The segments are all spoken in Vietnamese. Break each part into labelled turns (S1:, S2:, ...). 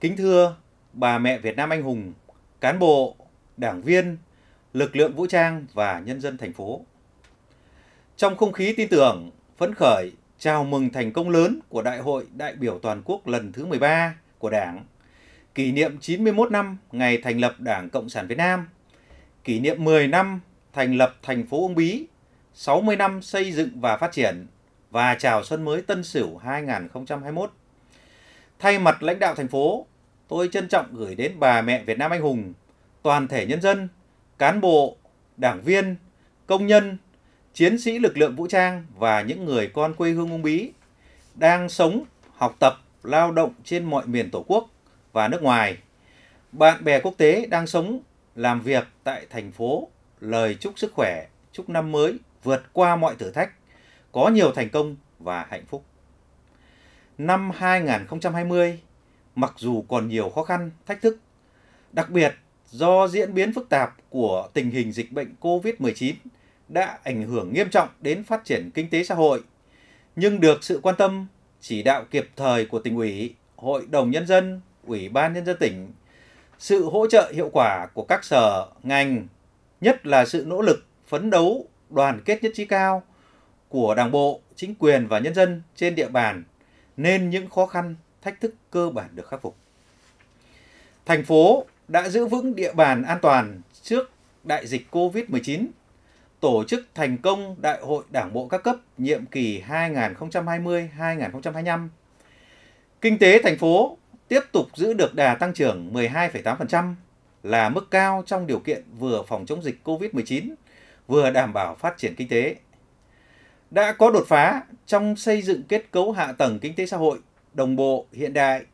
S1: Kính thưa bà mẹ Việt Nam anh hùng, cán bộ, đảng viên, lực lượng vũ trang và nhân dân thành phố. Trong không khí tin tưởng, phấn khởi, chào mừng thành công lớn của Đại hội đại biểu toàn quốc lần thứ 13 của Đảng, kỷ niệm 91 năm ngày thành lập Đảng Cộng sản Việt Nam, kỷ niệm 10 năm thành lập thành phố Uông Bí, 60 năm xây dựng và phát triển và chào xuân mới Tân Sửu 2021. Thay mặt lãnh đạo thành phố, tôi trân trọng gửi đến bà mẹ Việt Nam anh hùng, toàn thể nhân dân, cán bộ, đảng viên, công nhân, chiến sĩ lực lượng vũ trang và những người con quê hương Uông Bí đang sống, học tập, lao động trên mọi miền Tổ quốc và nước ngoài. Bạn bè quốc tế đang sống, làm việc tại thành phố, lời chúc sức khỏe, chúc năm mới vượt qua mọi thử thách, có nhiều thành công và hạnh phúc. Năm 2020 mặc dù còn nhiều khó khăn, thách thức. Đặc biệt, do diễn biến phức tạp của tình hình dịch bệnh COVID-19 đã ảnh hưởng nghiêm trọng đến phát triển kinh tế xã hội, nhưng được sự quan tâm, chỉ đạo kịp thời của tỉnh ủy, Hội đồng Nhân dân, Ủy ban Nhân dân tỉnh, sự hỗ trợ hiệu quả của các sở, ngành, nhất là sự nỗ lực, phấn đấu, đoàn kết nhất trí cao của Đảng bộ, chính quyền và nhân dân trên địa bàn nên những khó khăn thách thức cơ bản được khắc phục. Thành phố đã giữ vững địa bàn an toàn trước đại dịch COVID-19, tổ chức thành công Đại hội Đảng bộ các cấp nhiệm kỳ 2020-2025. Kinh tế thành phố tiếp tục giữ được đà tăng trưởng 12,8% là mức cao trong điều kiện vừa phòng chống dịch COVID-19, vừa đảm bảo phát triển kinh tế. Đã có đột phá trong xây dựng kết cấu hạ tầng kinh tế xã hội đồng bộ, hiện đại,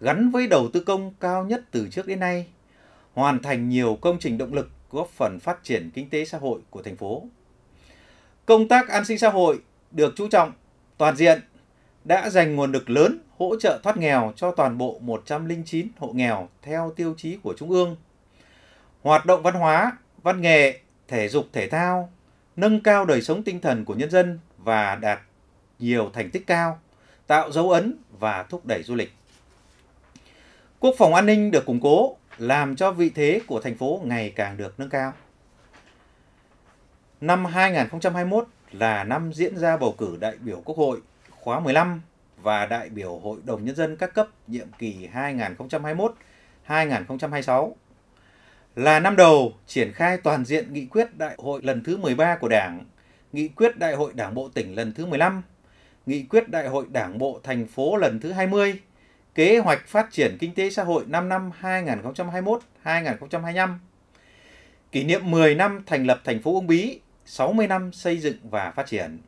S1: gắn với đầu tư công cao nhất từ trước đến nay, hoàn thành nhiều công trình động lực góp phần phát triển kinh tế xã hội của thành phố. Công tác an sinh xã hội được chú trọng toàn diện, đã dành nguồn lực lớn hỗ trợ thoát nghèo cho toàn bộ 109 hộ nghèo theo tiêu chí của Trung ương. Hoạt động văn hóa, văn nghệ, thể dục thể thao nâng cao đời sống tinh thần của nhân dân và đạt nhiều thành tích cao tạo dấu ấn và thúc đẩy du lịch. Quốc phòng an ninh được củng cố, làm cho vị thế của thành phố ngày càng được nâng cao. Năm 2021 là năm diễn ra bầu cử đại biểu Quốc hội khóa 15 và đại biểu Hội đồng Nhân dân các cấp nhiệm kỳ 2021-2026 là năm đầu triển khai toàn diện nghị quyết đại hội lần thứ 13 của Đảng, nghị quyết đại hội Đảng bộ tỉnh lần thứ 15 nghị quyết Đại hội Đảng bộ thành phố lần thứ 20, kế hoạch phát triển kinh tế xã hội 5 năm 2021-2025, kỷ niệm 10 năm thành lập thành phố Uông Bí, 60 năm xây dựng và phát triển.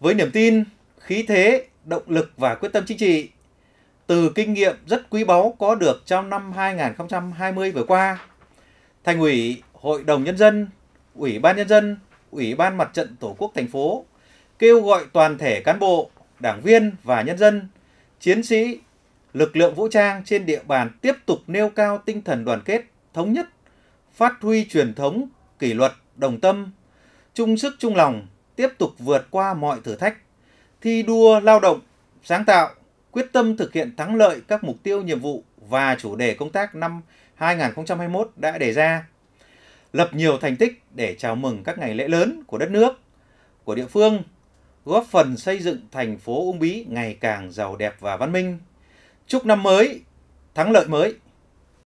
S1: Với niềm tin, khí thế, động lực và quyết tâm chính trị, từ kinh nghiệm rất quý báu có được trong năm 2020 vừa qua, Thành ủy, Hội đồng Nhân dân, Ủy ban Nhân dân, Ủy ban Mặt trận Tổ quốc thành phố kêu gọi toàn thể cán bộ, đảng viên và nhân dân, chiến sĩ, lực lượng vũ trang trên địa bàn tiếp tục nêu cao tinh thần đoàn kết, thống nhất, phát huy truyền thống, kỷ luật, đồng tâm, chung sức chung lòng, tiếp tục vượt qua mọi thử thách, thi đua lao động, sáng tạo, quyết tâm thực hiện thắng lợi các mục tiêu nhiệm vụ và chủ đề công tác năm 2021 đã đề ra, lập nhiều thành tích để chào mừng các ngày lễ lớn của đất nước, của địa phương góp phần xây dựng thành phố Uông Bí ngày càng giàu đẹp và văn minh. Chúc năm mới, thắng lợi mới!